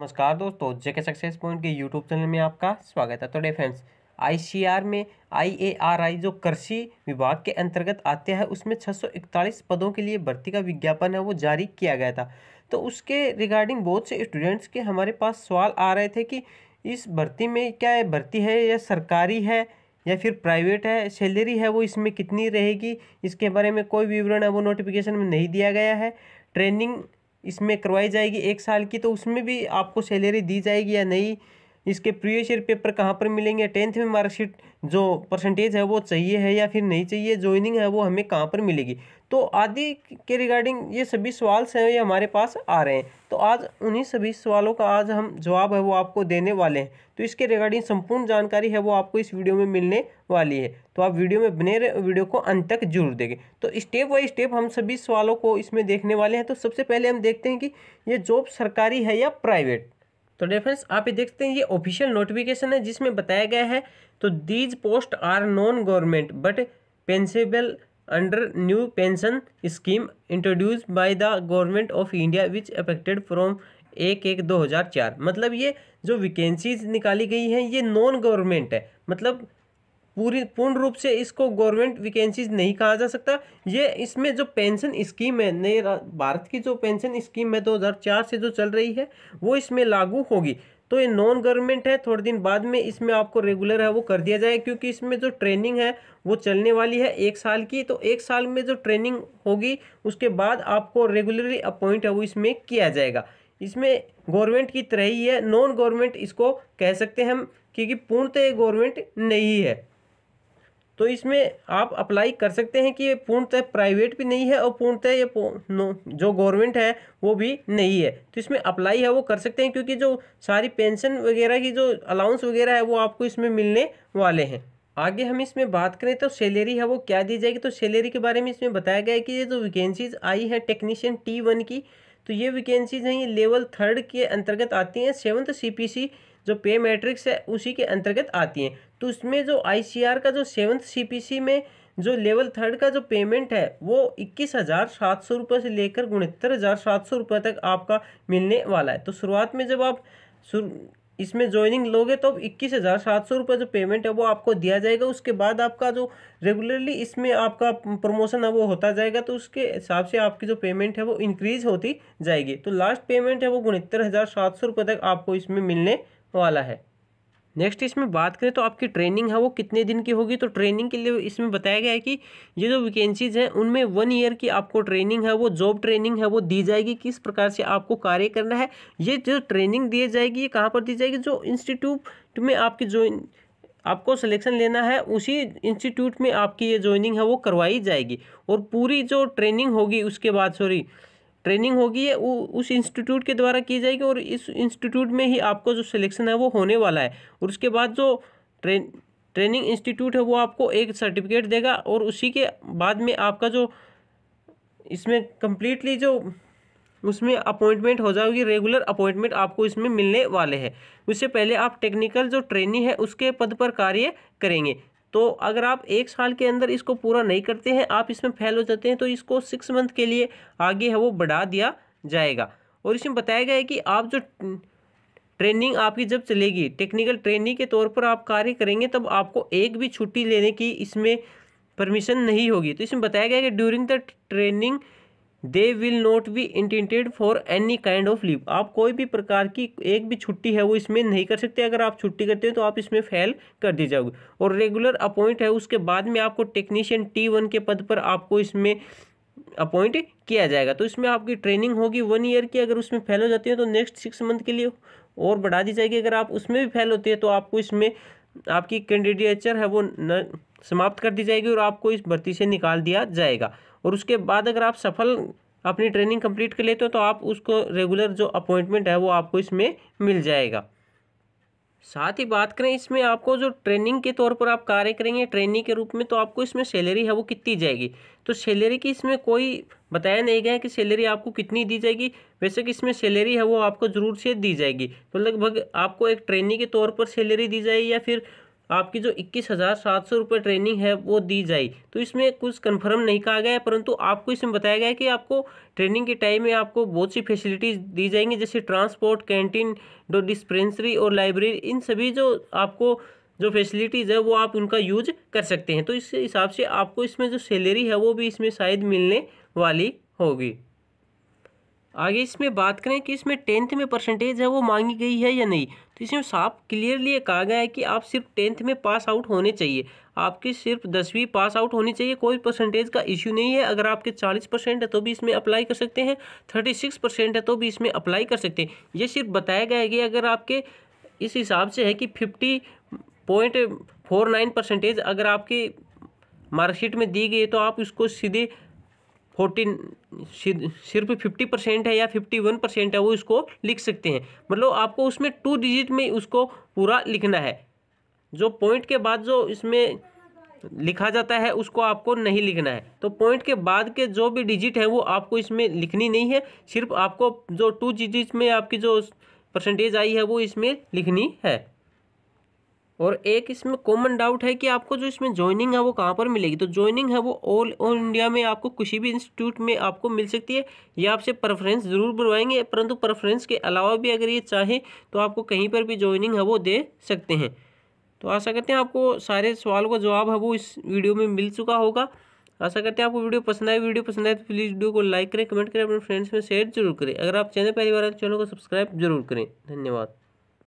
नमस्कार दोस्तों जेके success point के यूट्यूब चैनल में आपका स्वागत है तो डे फ्रेंड्स आईसीआर में आईएआरआई जो कृषि विभाग के अंतर्गत आते हैं उसमें 641 पदों के लिए भर्ती का विज्ञापन है वो जारी किया गया था तो उसके रिगार्डिंग बहुत से स्टूडेंट्स के हमारे पास सवाल आ रहे थे कि इस भर्ती में क्या है भर्ती है या सरकारी है या फिर प्राइवेट है सैलरी है वो इसमें कितनी रहेगी इसके बारे में कोई विवरण है वो नोटिफिकेशन में नहीं दिया गया है ट्रेनिंग इसमें करवाई जाएगी एक साल की तो उसमें भी आपको सैलरी दी जाएगी या नहीं इसके प्रीवियस ईयर पेपर कहाँ पर मिलेंगे टेंथ में मार्कशीट जो परसेंटेज है वो चाहिए है या फिर नहीं चाहिए ज्वाइनिंग है वो हमें कहाँ पर मिलेगी तो आदि के रिगार्डिंग ये सभी सवाल हैं ये हमारे पास आ रहे हैं तो आज उन्हीं सभी सवालों का आज हम जवाब है वो आपको देने वाले हैं तो इसके रिगार्डिंग संपूर्ण जानकारी है वो आपको इस वीडियो में मिलने वाली है तो आप वीडियो में बने रहे वीडियो को अंत तक जरूर देखें तो स्टेप बाई स्टेप हम सभी सवालों को इसमें देखने वाले हैं तो सबसे पहले हम देखते हैं कि ये जॉब सरकारी है या प्राइवेट तो डिफेंस आप ये देखते हैं ये ऑफिशियल नोटिफिकेशन है जिसमें बताया गया है तो these post are non government but pensionable under new pension scheme introduce by the government of India which affected from एक एक दो हज़ार चार मतलब ये जो वैकेंसीज निकाली गई हैं ये नॉन गवर्नमेंट है मतलब पूरी पूर्ण रूप से इसको गवर्नमेंट वैकेंसीज नहीं कहा जा सकता ये इसमें जो पेंशन स्कीम है नए भारत की जो पेंशन स्कीम है 2004 से जो चल रही है वो इसमें लागू होगी तो ये नॉन गवर्नमेंट है थोड़े दिन बाद में इसमें आपको रेगुलर है वो कर दिया जाए क्योंकि इसमें जो ट्रेनिंग है वो चलने वाली है एक साल की तो एक साल में जो ट्रेनिंग होगी उसके बाद आपको रेगुलरली अपॉइंट है वो इसमें किया जाएगा इसमें गवर्नमेंट की तरह ही है नॉन गवर्नमेंट इसको कह सकते हैं हम क्योंकि पूर्णतः गवर्नमेंट नहीं है तो इसमें आप अप्लाई कर सकते हैं कि ये पूर्णतः प्राइवेट भी नहीं है और पूर्णतः ये जो गवर्नमेंट है वो भी नहीं है तो इसमें अप्लाई है वो कर सकते हैं क्योंकि जो सारी पेंशन वगैरह की जो अलाउंस वगैरह है वो आपको इसमें मिलने वाले हैं आगे हम इसमें बात करें तो सैलरी है वो क्या दी जाएगी तो सैलरी के बारे में इसमें बताया गया है कि ये जो वैकेंसीज आई है टेक्नीशियन टी वन की तो ये वैकेंसीज हैं ये लेवल थर्ड के अंतर्गत आती हैं सेवन्थ सी जो पे मैट्रिक्स है उसी के अंतर्गत आती हैं तो उसमें जो आई का जो सेवन्थ सी में जो लेवल थर्ड का जो पेमेंट है वो इक्कीस हज़ार सात सौ रुपये से लेकर उनहत्तर हज़ार सात सौ रुपये तक आपका मिलने वाला है तो शुरुआत में जब आप इसमें ज्वाइनिंग लोगे तो इक्कीस हज़ार सात सौ रुपये जो पेमेंट है वो आपको दिया जाएगा उसके बाद आपका जो रेगुलरली इसमें आपका प्रमोशन है वो होता जाएगा तो उसके हिसाब से आपकी जो पेमेंट है वो इंक्रीज़ होती जाएगी तो लास्ट पेमेंट है वो उनहत्तर हज़ार सात सौ रुपये तक आपको इसमें मिलने वाला है नेक्स्ट इसमें बात करें तो आपकी ट्रेनिंग है वो कितने दिन की होगी तो ट्रेनिंग के लिए इसमें बताया गया है कि ये जो वैकेंसीज़ हैं उनमें वन ईयर की आपको ट्रेनिंग है वो जॉब ट्रेनिंग है वो दी जाएगी किस प्रकार से आपको कार्य करना है ये जो ट्रेनिंग दी जाएगी ये कहाँ पर दी जाएगी जो इंस्टीट्यूट में आपकी जो आपको सिलेक्शन लेना है उसी इंस्टीट्यूट में आपकी ये ज्वाइनिंग है वो करवाई जाएगी और पूरी जो ट्रेनिंग होगी उसके बाद सॉरी ट्रेनिंग होगी ये उस इंस्टीट्यूट के द्वारा की जाएगी और इस इंस्टीट्यूट में ही आपको जो सिलेक्शन है वो होने वाला है और उसके बाद जो ट्रेन ट्रेनिंग इंस्टीट्यूट है वो आपको एक सर्टिफिकेट देगा और उसी के बाद में आपका जो इसमें कम्प्लीटली जो उसमें अपॉइंटमेंट हो जाएगी रेगुलर अपॉइंटमेंट आपको इसमें मिलने वाले हैं उससे पहले आप टेक्निकल जो ट्रेनिंग है उसके पद पर कार्य करेंगे तो अगर आप एक साल के अंदर इसको पूरा नहीं करते हैं आप इसमें फेल हो जाते हैं तो इसको सिक्स मंथ के लिए आगे है वो बढ़ा दिया जाएगा और इसमें बताया गया है कि आप जो ट्रेनिंग आपकी जब चलेगी टेक्निकल ट्रेनिंग के तौर पर आप कार्य करेंगे तब आपको एक भी छुट्टी लेने की इसमें परमिशन नहीं होगी तो इसमें बताया गया कि during the training they will not be intended for any kind of leave आप कोई भी प्रकार की एक भी छुट्टी है वो इसमें नहीं कर सकते अगर आप छुट्टी करते हैं तो आप इसमें फेल कर दी जाओगे और रेगुलर अपॉइंट है उसके बाद में आपको टेक्नीशियन टी वन के पद पर आपको इसमें अपॉइंट किया जाएगा तो इसमें आपकी ट्रेनिंग होगी वन ईयर की अगर उसमें फेल हो जाती है तो नेक्स्ट सिक्स मंथ के लिए और बढ़ा दी जाएगी अगर आप उसमें भी फेल होते हैं तो आपको इसमें आपकी कैंडिडेचर है वो न समाप्त कर दी जाएगी और आपको इस भर्ती से निकाल दिया जाएगा और उसके बाद अगर आप सफल अपनी ट्रेनिंग कंप्लीट कर लेते हो तो आप उसको रेगुलर जो अपॉइंटमेंट है वो आपको इसमें मिल जाएगा साथ ही बात करें इसमें आपको जो ट्रेनिंग के तौर पर आप कार्य करेंगे ट्रेनिंग के रूप में तो आपको इसमें सैलरी है वो कितनी जाएगी तो सैलरी की इसमें कोई बताया नहीं गया है कि सैलरी आपको कितनी दी जाएगी वैसे कि इसमें सैलरी है वो आपको ज़रूर से दी जाएगी तो लगभग आपको एक ट्रेनिंग के तौर पर सैलरी दी जाएगी या फिर आपकी जो इक्कीस हज़ार सात सौ रुपये ट्रेनिंग है वो दी जाए तो इसमें कुछ कंफर्म नहीं कहा गया है परंतु आपको इसमें बताया गया है कि आपको ट्रेनिंग के टाइम में आपको बहुत सी फैसिलिटीज़ दी जाएंगी जैसे ट्रांसपोर्ट कैंटीन जो डिस्पेंसरी और लाइब्रेरी इन सभी जो आपको जो फैसिलिटीज़ है वो आप उनका यूज कर सकते हैं तो इस हिसाब से आपको इसमें जो सैलरी है वो भी इसमें शायद मिलने वाली होगी आगे इसमें बात करें कि इसमें टेंथ में परसेंटेज है वो मांगी गई है या नहीं तो इसमें साफ क्लियरली ये कहा गया है कि आप सिर्फ टेंथ में पास आउट होने चाहिए आपकी सिर्फ दसवीं पास आउट होनी चाहिए कोई परसेंटेज का इश्यू नहीं है अगर आपके चालीस परसेंट है तो भी इसमें अप्लाई कर सकते हैं थर्टी सिक्स परसेंट है तो भी इसमें अप्लाई कर सकते हैं ये सिर्फ बताया गया है कि अगर आपके इस हिसाब से है कि fifty point four nine percentage अगर आपकी मार्कशीट में दी गई है तो आप उसको सीधे फोर्टीन सिर्फ फिफ्टी परसेंट है या फिफ्टी वन परसेंट है वो इसको लिख सकते हैं मतलब आपको उसमें टू डिजिट में उसको पूरा लिखना है जो पॉइंट के बाद जो इसमें लिखा जाता है उसको आपको नहीं लिखना है तो पॉइंट के बाद के जो भी डिजिट है वो आपको इसमें लिखनी नहीं है सिर्फ आपको जो टू डिजिट में आपकी जो परसेंटेज आई है वो इसमें लिखनी है और एक इसमें कॉमन डाउट है कि आपको जो इसमें ज्वाइनिंग है वो कहाँ पर मिलेगी तो ज्वाइनिंग है वो ऑल ऑल इंडिया में आपको किसी भी इंस्टीट्यूट में आपको मिल सकती है या आपसे प्रेफरेंस ज़रूर बनवाएंगे परंतु प्रेफरेंस के अलावा भी अगर ये चाहे तो आपको कहीं पर भी ज्वाइनिंग है वो दे सकते हैं तो आशा करते हैं आपको सारे सवालों का जवाब है वो इस वीडियो में मिल चुका होगा आशा करते हैं आपको वीडियो पसंद आए वीडियो पसंद आए तो प्लीज़ वीडियो को लाइक करें कमेंट करें अपने फ्रेंड्स में शेयर जरूर करें अगर आप चैनल पहली बार तो चैनल को सब्सक्राइब जरूर करें धन्यवाद